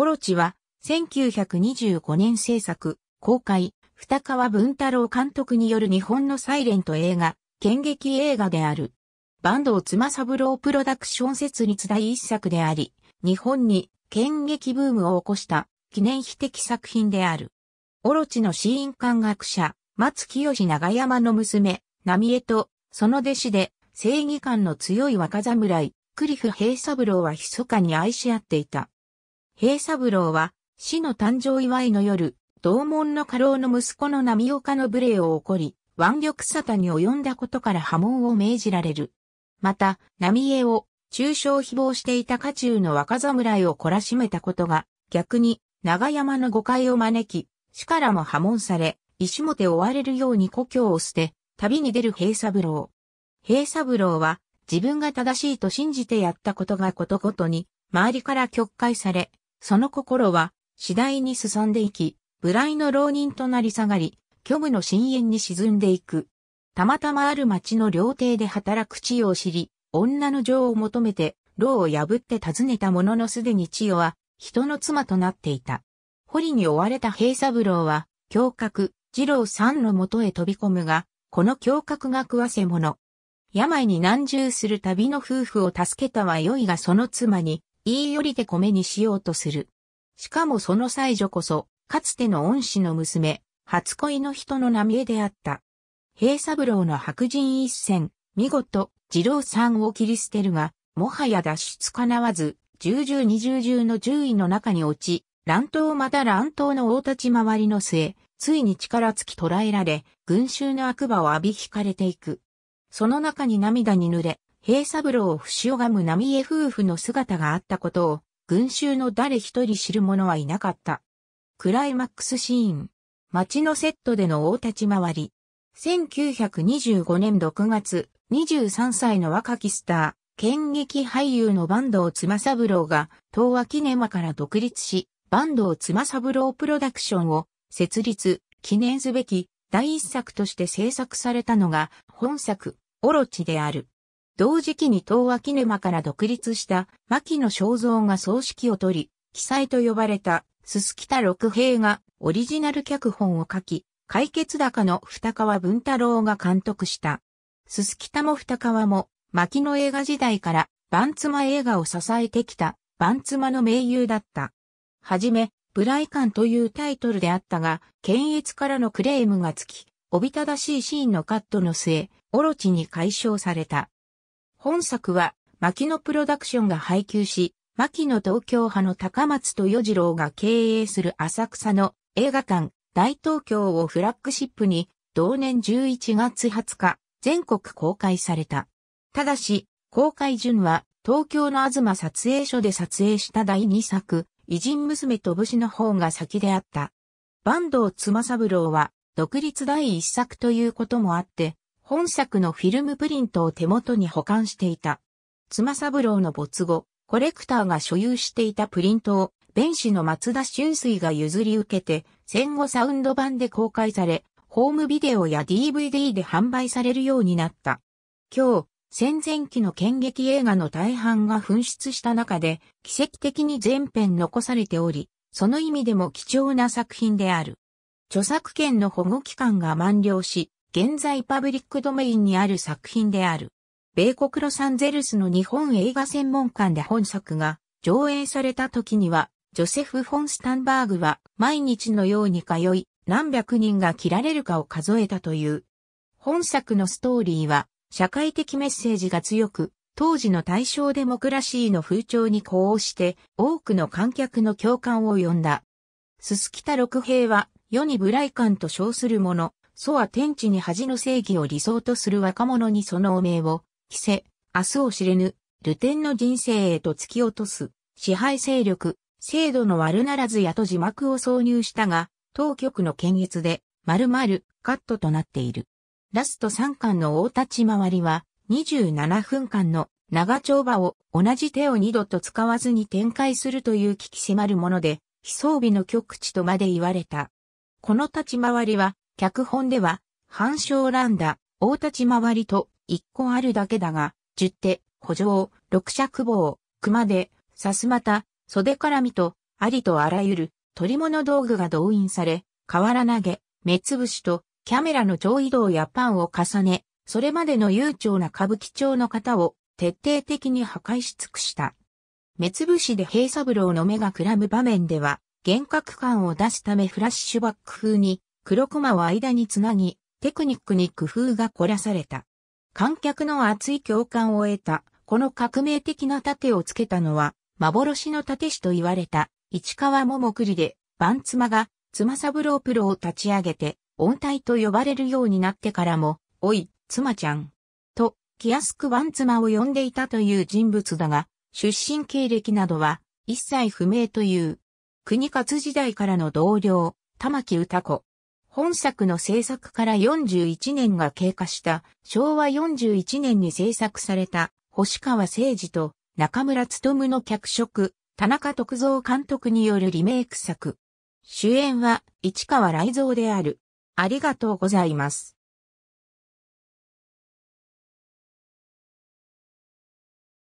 オロチは、1925年制作、公開、二川文太郎監督による日本のサイレント映画、剣劇映画である。坂東ぶ三郎プロダクション設立第一作であり、日本に剣劇ブームを起こした記念碑的作品である。オロチの死因感学者、松清長山の娘、浪江と、その弟子で、正義感の強い若侍、クリフ平三郎は密かに愛し合っていた。平三郎は、死の誕生祝いの夜、同門の家老の息子の波岡の無礼を起こり、腕力沙汰に及んだことから波紋を命じられる。また、波江を、中傷誹謗していた家中の若侍を懲らしめたことが、逆に、長山の誤解を招き、死からも波紋され、石もて追われるように故郷を捨て、旅に出る平三郎。平三郎は、自分が正しいと信じてやったことがことごとに、周りから曲解され、その心は次第に進んでいき、無頼の浪人となり下がり、虚無の深淵に沈んでいく。たまたまある町の料亭で働く地を知り、女の情を求めて、牢を破って訪ねたもののすでに千代は、人の妻となっていた。堀に追われた平三郎は、胸郭、二郎さんの元へ飛び込むが、この胸郭が食わせ者。病に難重する旅の夫婦を助けたは良いがその妻に、言いよりで米にしようとする。しかもその才女こそ、かつての恩師の娘、初恋の人の浪江であった。平三郎の白人一戦、見事、二郎さんを切り捨てるが、もはや脱出かなわず、重々二重重の獣医の中に落ち、乱闘また乱闘の大立ち回りの末、ついに力尽き捕らえられ、群衆の悪魔を浴び引かれていく。その中に涙に濡れ、平三郎を節拝む浪江夫婦の姿があったことを、群衆の誰一人知る者はいなかった。クライマックスシーン。街のセットでの大立ち回り。1925年6月、23歳の若きスター、剣劇俳優の坂東妻三郎が、東和キネマから独立し、坂東妻三郎プロダクションを設立、記念すべき第一作として制作されたのが、本作、オロチである。同時期に東和キネマから独立した牧野正像が葬式を取り、記載と呼ばれた、すすきた六平がオリジナル脚本を書き、解決高の二川文太郎が監督した。すすきたも二川も、牧野映画時代から、番妻映画を支えてきた、番妻の名優だった。はじめ、ブライカンというタイトルであったが、検閲からのクレームがつき、おびただしいシーンのカットの末、オロチに解消された。本作は、牧野プロダクションが配給し、牧野東京派の高松豊次郎が経営する浅草の映画館、大東京をフラッグシップに、同年11月20日、全国公開された。ただし、公開順は、東京の東撮影所で撮影した第2作、偉人娘と武士の方が先であった。坂東妻三郎は、独立第1作ということもあって、本作のフィルムプリントを手元に保管していた。妻三郎の没後、コレクターが所有していたプリントを、弁士の松田春水が譲り受けて、戦後サウンド版で公開され、ホームビデオや DVD で販売されるようになった。今日、戦前期の剣劇映画の大半が紛失した中で、奇跡的に全編残されており、その意味でも貴重な作品である。著作権の保護期間が満了し、現在パブリックドメインにある作品である。米国ロサンゼルスの日本映画専門館で本作が上映された時には、ジョセフ・フォン・スタンバーグは毎日のように通い、何百人が切られるかを数えたという。本作のストーリーは、社会的メッセージが強く、当時の対象デモクラシーの風潮に呼応して、多くの観客の共感を呼んだ。すすきた六兵は、世に無頼感と称するもの、祖は天地に恥の正義を理想とする若者にその汚名を、着せ、明日を知れぬ、流天の人生へと突き落とす、支配勢力、制度の悪ならずやと字幕を挿入したが、当局の検閲で、丸々、カットとなっている。ラスト3巻の大立ち回りは、27分間の長丁場を同じ手を二度と使わずに展開するという危機迫るもので、非装備の極地とまで言われた。この立ち回りは、脚本では、反ラ乱打、大立ち回りと一個あるだけだが、十手、補助、六尺棒、熊手、さすまた、袖絡みと、ありとあらゆる、取り物道具が動員され、瓦投げ、目つぶしと、キャメラの超移動やパンを重ね、それまでの悠長な歌舞伎町の方を徹底的に破壊し尽くした。目つぶしで平三郎の目がくらむ場面では、幻覚感を出すためフラッシュバック風に黒駒を間につなぎ、テクニックに工夫が凝らされた。観客の熱い共感を得た、この革命的な盾をつけたのは、幻の盾師と言われた、市川桃栗で、番妻が、妻三郎プロを立ち上げて、音体と呼ばれるようになってからも、おい、妻ちゃん。と、気安く番妻を呼んでいたという人物だが、出身経歴などは、一切不明という。国勝時代からの同僚、玉木歌子、本作の制作から41年が経過した昭和41年に制作された星川誠二と中村努の脚色、田中徳造監督によるリメイク作。主演は市川雷蔵である。ありがとうございます。